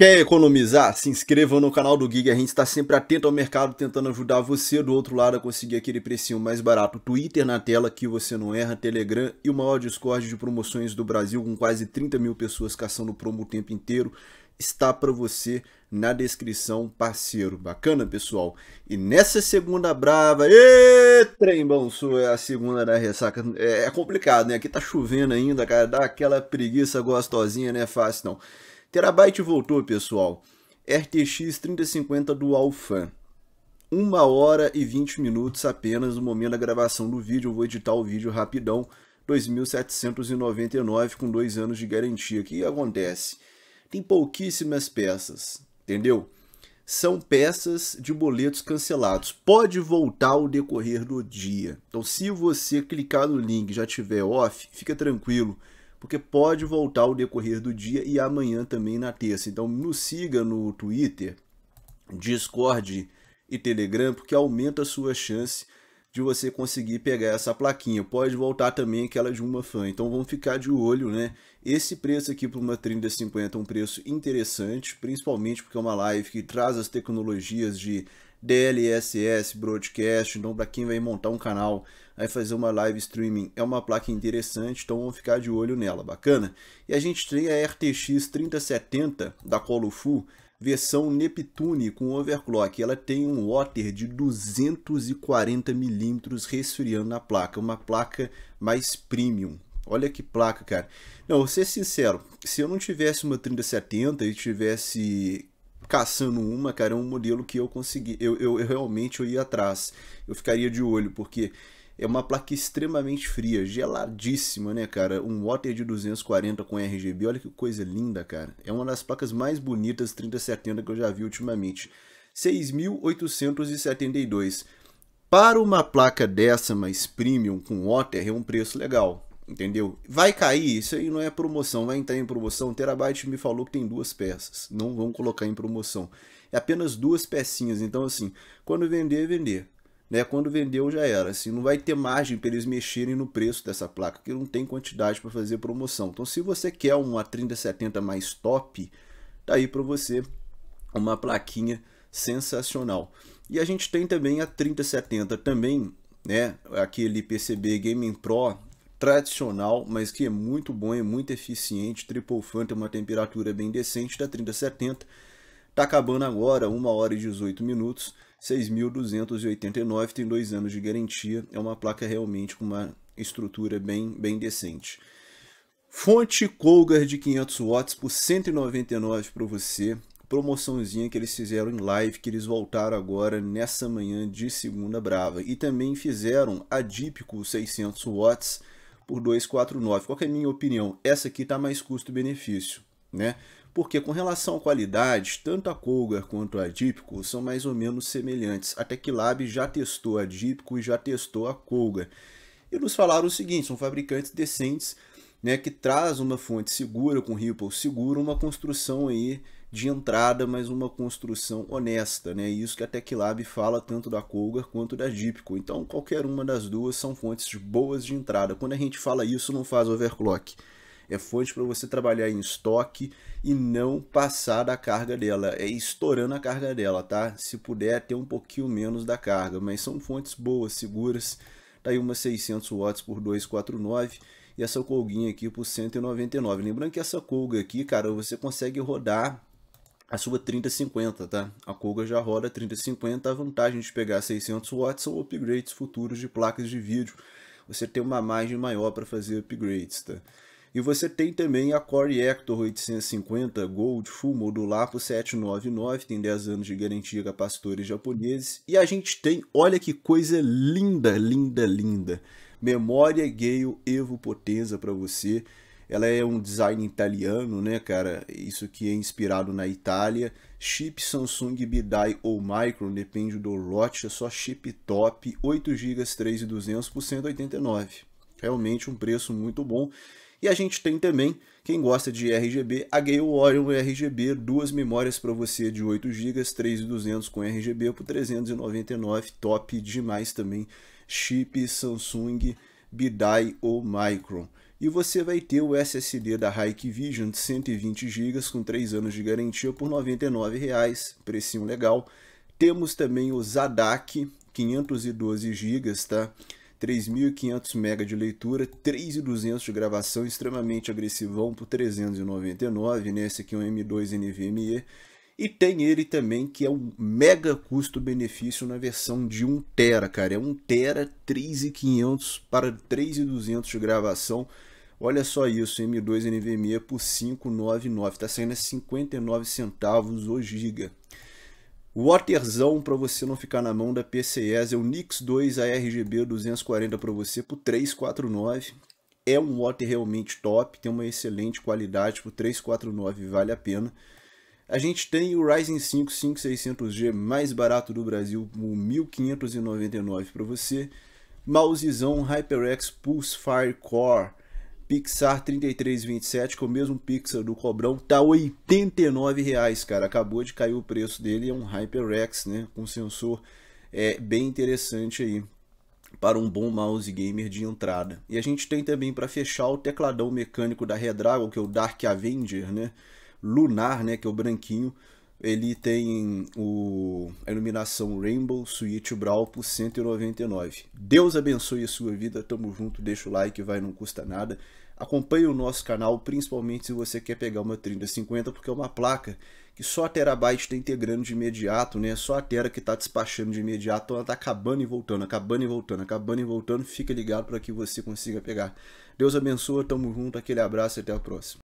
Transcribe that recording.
Quer economizar? Se inscreva no canal do Gig, a gente está sempre atento ao mercado, tentando ajudar você do outro lado a conseguir aquele precinho mais barato. Twitter na tela, que você não erra, Telegram e o maior Discord de promoções do Brasil, com quase 30 mil pessoas caçando promo o tempo inteiro, está para você na descrição, parceiro. Bacana, pessoal? E nessa segunda brava, e trembão, sou é a segunda da ressaca. É, é complicado, né? Aqui tá chovendo ainda, cara, dá aquela preguiça gostosinha, né? Fácil não. Terabyte voltou, pessoal. RTX 3050 Dual Fan. 1 hora e 20 minutos apenas no momento da gravação do vídeo. Eu vou editar o vídeo rapidão. 2.799 com 2 anos de garantia. O que acontece? Tem pouquíssimas peças, entendeu? São peças de boletos cancelados. Pode voltar ao decorrer do dia. Então, se você clicar no link e já tiver off, fica tranquilo porque pode voltar ao decorrer do dia e amanhã também na terça. Então nos siga no Twitter, Discord e Telegram, porque aumenta a sua chance de você conseguir pegar essa plaquinha. Pode voltar também aquela de uma fã. Então vamos ficar de olho, né? Esse preço aqui para uma 3050 é um preço interessante, principalmente porque é uma live que traz as tecnologias de DLSS, broadcast, então para quem vai montar um canal aí fazer uma live streaming é uma placa interessante, então vamos ficar de olho nela, bacana? E a gente tem a RTX 3070 da Colofu, versão Neptune com overclock. Ela tem um water de 240 milímetros resfriando na placa, uma placa mais premium. Olha que placa, cara. Não, vou ser sincero, se eu não tivesse uma 3070 e tivesse caçando uma, cara, é um modelo que eu consegui, eu, eu, eu realmente eu ia atrás. Eu ficaria de olho, porque é uma placa extremamente fria, geladíssima, né, cara? Um Water de 240 com RGB, olha que coisa linda, cara. É uma das placas mais bonitas 3070 que eu já vi ultimamente. 6.872. Para uma placa dessa, mais premium, com water, é um preço legal, entendeu? Vai cair, isso aí não é promoção, vai entrar em promoção. O Terabyte me falou que tem duas peças, não vão colocar em promoção. É apenas duas pecinhas, então assim, quando vender, é vender né? Quando vendeu já era, assim, não vai ter margem para eles mexerem no preço dessa placa, que não tem quantidade para fazer promoção. Então, se você quer uma 3070 mais top, tá aí para você uma plaquinha sensacional. E a gente tem também a 3070 também, né? Aquele PCB Gaming Pro tradicional, mas que é muito bom e é muito eficiente. Triple Fan tem uma temperatura bem decente da 3070. Tá acabando agora, 1 hora e 18 minutos. 6.289 tem dois anos de garantia. É uma placa realmente com uma estrutura bem, bem decente. Fonte Colgar de 500 watts por 199 para você. Promoçãozinha que eles fizeram em live, que eles voltaram agora nessa manhã de segunda brava. E também fizeram a Dípico 600 watts por 249. Qual é a minha opinião? Essa aqui está mais custo-benefício, né? porque com relação à qualidade, tanto a Colgar quanto a Dípico são mais ou menos semelhantes, A Techlab Lab já testou a Dípico e já testou a Colgar. E nos falaram o seguinte, são fabricantes decentes, né, que traz uma fonte segura, com Ripple seguro, uma construção aí de entrada, mas uma construção honesta, né? Isso que a TechLab fala tanto da Colgar quanto da Dípico. Então, qualquer uma das duas são fontes boas de entrada. Quando a gente fala isso, não faz overclock é fonte para você trabalhar em estoque e não passar da carga dela, é estourando a carga dela, tá? Se puder, ter um pouquinho menos da carga, mas são fontes boas, seguras, tá aí uma 600 watts por 249 e essa colguinha aqui por 199. Lembrando que essa colga aqui, cara, você consegue rodar a sua 3050, tá? A Colga já roda 3050, a vantagem de pegar 600 watts são upgrades futuros de placas de vídeo. Você tem uma margem maior para fazer upgrades, tá? E você tem também a Core Hector 850 Gold Full Modular por 799, tem 10 anos de garantia capacitores japoneses. E a gente tem, olha que coisa linda, linda, linda. Memória Gale Evo Potenza para você. Ela é um design italiano, né, cara? Isso que é inspirado na Itália. Chip Samsung Bidai ou Micron, depende do lote, é só chip top, 8 GB 3200 por 189. Realmente um preço muito bom. E a gente tem também, quem gosta de RGB, a Gale Orion RGB, duas memórias para você de 8 GB, 3200 com RGB por 399, top demais também, chip Samsung, Bidai ou Micron e você vai ter o SSD da Hike Vision de 120 GB com 3 anos de garantia por R$ 99,00, precinho legal. Temos também o Zadak 512 GB, tá? 3.500 MB de leitura, 3.200 de gravação, extremamente agressivão por 399, né? Esse aqui é um M2 NVMe. E tem ele também, que é um mega custo-benefício na versão de 1 tera, cara. É 1 tera, 3.500 para 3.200 de gravação. Olha só isso, M2 NVMe por 599, tá saindo a 59 centavos o giga. Waterzão para você não ficar na mão da PCS, é o Nix 2 ARGB 240 para você por 349. É um water realmente top, tem uma excelente qualidade por 349, vale a pena. A gente tem o Ryzen 5 5600G mais barato do Brasil, por 1599 para você. Mousezão HyperX Pulse Fire Core Pixar 3327, que é o mesmo Pixar do Cobrão, tá R$ reais, cara. Acabou de cair o preço dele, é um HyperX, né? Com sensor é, bem interessante aí para um bom mouse gamer de entrada. E a gente tem também para fechar o tecladão mecânico da Redragon, que é o Dark Avenger, né? Lunar, né, que é o branquinho, ele tem o, a iluminação Rainbow Suite Brawl por 199. Deus abençoe a sua vida, tamo junto, deixa o like, vai, não custa nada. Acompanhe o nosso canal, principalmente se você quer pegar uma 3050, porque é uma placa que só a Terabyte está integrando de imediato, né? Só a Tera que está despachando de imediato, ela está acabando e voltando, acabando e voltando, acabando e voltando. Fica ligado para que você consiga pegar. Deus abençoe, tamo junto, aquele abraço e até a próxima.